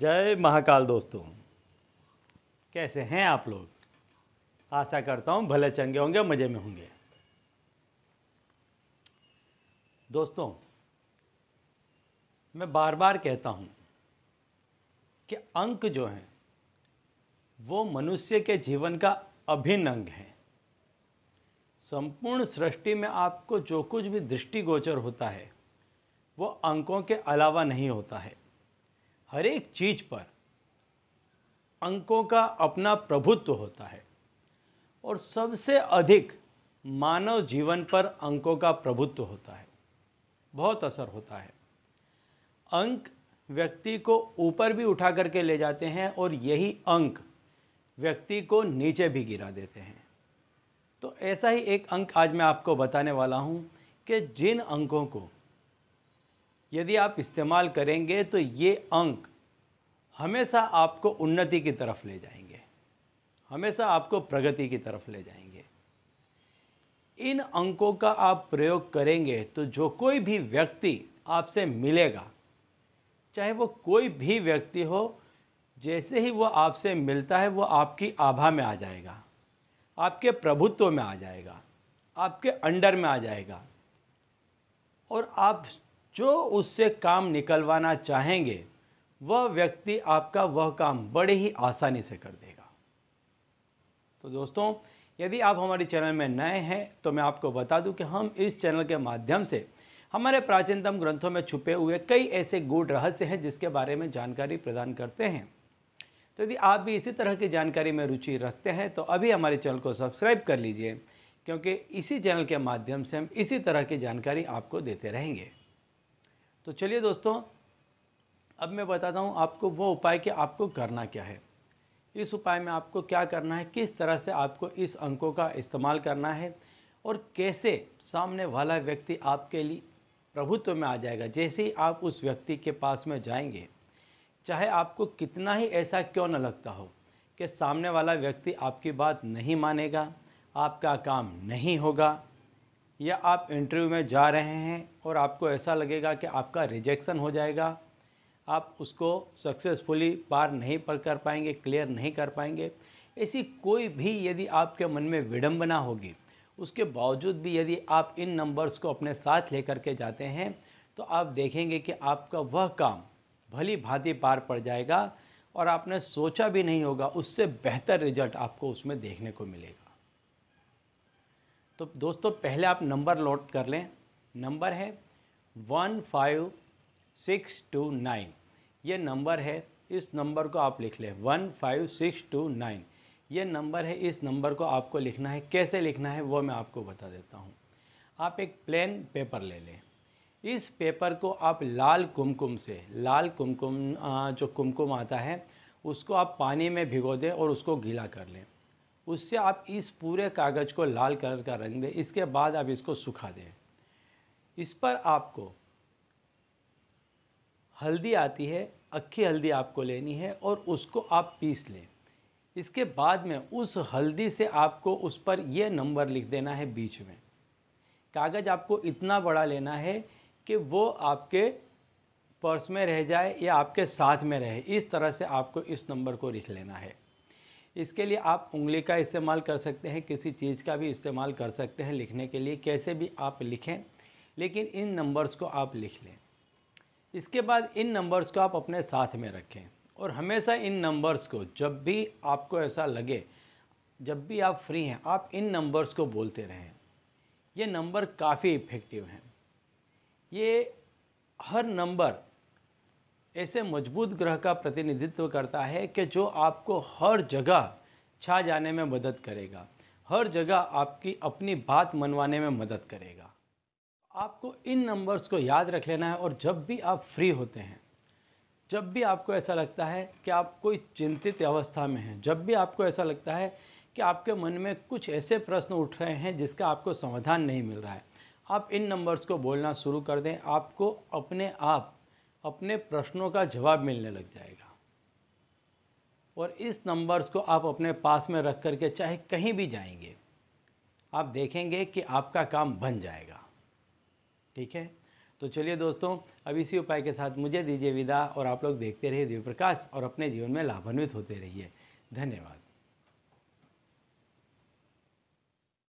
जय महाकाल दोस्तों कैसे हैं आप लोग आशा करता हूं भले चंगे होंगे मज़े में होंगे दोस्तों मैं बार बार कहता हूं कि अंक जो हैं वो मनुष्य के जीवन का अभिन्न अंग है संपूर्ण सृष्टि में आपको जो कुछ भी दृष्टिगोचर होता है वो अंकों के अलावा नहीं होता है हर एक चीज़ पर अंकों का अपना प्रभुत्व होता है और सबसे अधिक मानव जीवन पर अंकों का प्रभुत्व होता है बहुत असर होता है अंक व्यक्ति को ऊपर भी उठा करके ले जाते हैं और यही अंक व्यक्ति को नीचे भी गिरा देते हैं तो ऐसा ही एक अंक आज मैं आपको बताने वाला हूँ कि जिन अंकों को यदि आप इस्तेमाल करेंगे तो ये अंक हमेशा आपको उन्नति की तरफ ले जाएंगे हमेशा आपको प्रगति की तरफ ले जाएंगे इन अंकों का आप प्रयोग करेंगे तो जो कोई भी व्यक्ति आपसे मिलेगा चाहे वो कोई भी व्यक्ति हो जैसे ही वो आपसे मिलता है वो आपकी आभा में आ जाएगा आपके प्रभुत्व में आ जाएगा आपके अंडर में आ जाएगा और आप जो उससे काम निकलवाना चाहेंगे वह व्यक्ति आपका वह काम बड़े ही आसानी से कर देगा तो दोस्तों यदि आप हमारे चैनल में नए हैं तो मैं आपको बता दूं कि हम इस चैनल के माध्यम से हमारे प्राचीनतम ग्रंथों में छुपे हुए कई ऐसे गूढ़ रहस्य हैं जिसके बारे में जानकारी प्रदान करते हैं तो यदि आप भी इसी तरह की जानकारी में रुचि रखते हैं तो अभी हमारे चैनल को सब्सक्राइब कर लीजिए क्योंकि इसी चैनल के माध्यम से हम इसी तरह की जानकारी आपको देते रहेंगे तो चलिए दोस्तों अब मैं बताता हूँ आपको वो उपाय कि आपको करना क्या है इस उपाय में आपको क्या करना है किस तरह से आपको इस अंकों का इस्तेमाल करना है और कैसे सामने वाला व्यक्ति आपके लिए प्रभुत्व में आ जाएगा जैसे ही आप उस व्यक्ति के पास में जाएंगे चाहे आपको कितना ही ऐसा क्यों न लगता हो कि सामने वाला व्यक्ति आपकी बात नहीं मानेगा आपका काम नहीं होगा या आप इंटरव्यू में जा रहे हैं और आपको ऐसा लगेगा कि आपका रिजेक्शन हो जाएगा आप उसको सक्सेसफुली पार नहीं पर कर पाएंगे क्लियर नहीं कर पाएंगे ऐसी कोई भी यदि आपके मन में विडम्बना होगी उसके बावजूद भी यदि आप इन नंबर्स को अपने साथ लेकर के जाते हैं तो आप देखेंगे कि आपका वह काम भली भांति पार पड़ जाएगा और आपने सोचा भी नहीं होगा उससे बेहतर रिजल्ट आपको उसमें देखने को मिलेगा तो दोस्तों पहले आप नंबर नोट कर लें नंबर है one five six two nine ये नंबर है इस नंबर को आप लिख लें one five six two nine ये नंबर है इस नंबर को आपको लिखना है कैसे लिखना है वो मैं आपको बता देता हूँ आप एक प्लेन पेपर ले लें इस पेपर को आप लाल कुमकुम से लाल कुमकुम जो कुमकुम आता है उसको आप पानी में भिगो दें और उसको गीला कर लें उससे आप इस पूरे कागज़ को लाल कलर का रंग दें इसके बाद आप इसको सुखा दें इस पर आपको हल्दी आती है अक्खी हल्दी आपको लेनी है और उसको आप पीस लें इसके बाद में उस हल्दी से आपको उस पर यह नंबर लिख देना है बीच में कागज़ आपको इतना बड़ा लेना है कि वो आपके पर्स में रह जाए या आपके साथ में रहे इस तरह से आपको इस नंबर को लिख लेना है इसके लिए आप उंगली का इस्तेमाल कर सकते हैं किसी चीज़ का भी इस्तेमाल कर सकते हैं लिखने के लिए कैसे भी आप लिखें लेकिन इन नंबर्स को आप लिख लें इसके बाद इन नंबर्स को आप अपने साथ में रखें और हमेशा इन नंबर्स को जब भी आपको ऐसा लगे जब भी आप फ्री हैं आप इन नंबर्स को बोलते रहें ये नंबर काफ़ी इफ़ेक्टिव हैं ये हर नंबर ऐसे मजबूत ग्रह का प्रतिनिधित्व करता है कि जो आपको हर जगह छा जाने में मदद करेगा हर जगह आपकी अपनी बात मनवाने में मदद करेगा आपको इन नंबर्स को याद रख लेना है और जब भी आप फ्री होते हैं जब भी आपको ऐसा लगता है कि आप कोई चिंतित अवस्था में हैं जब भी आपको ऐसा लगता है कि आपके मन में कुछ ऐसे प्रश्न उठ रहे हैं जिसका आपको समाधान नहीं मिल रहा है आप इन नंबर्स को बोलना शुरू कर दें आपको अपने आप अपने प्रश्नों का जवाब मिलने लग जाएगा और इस नंबर्स को आप अपने पास में रख करके चाहे कहीं भी जाएंगे आप देखेंगे कि आपका काम बन जाएगा ठीक है तो चलिए दोस्तों अब इसी उपाय के साथ मुझे दीजिए विदा और आप लोग देखते रहिए देवप्रकाश और अपने जीवन में लाभान्वित होते रहिए धन्यवाद